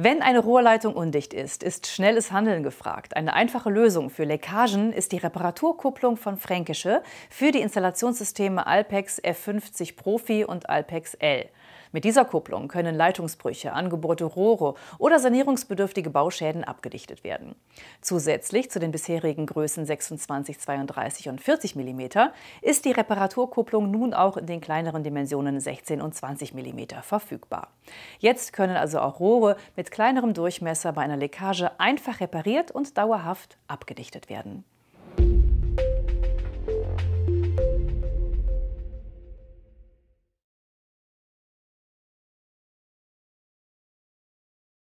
Wenn eine Rohrleitung undicht ist, ist schnelles Handeln gefragt. Eine einfache Lösung für Leckagen ist die Reparaturkupplung von Fränkische für die Installationssysteme Alpex F50 Profi und Alpex L. Mit dieser Kupplung können Leitungsbrüche, angebohrte Rohre oder sanierungsbedürftige Bauschäden abgedichtet werden. Zusätzlich zu den bisherigen Größen 26, 32 und 40 mm ist die Reparaturkupplung nun auch in den kleineren Dimensionen 16 und 20 mm verfügbar. Jetzt können also auch Rohre mit kleinerem Durchmesser bei einer Leckage einfach repariert und dauerhaft abgedichtet werden.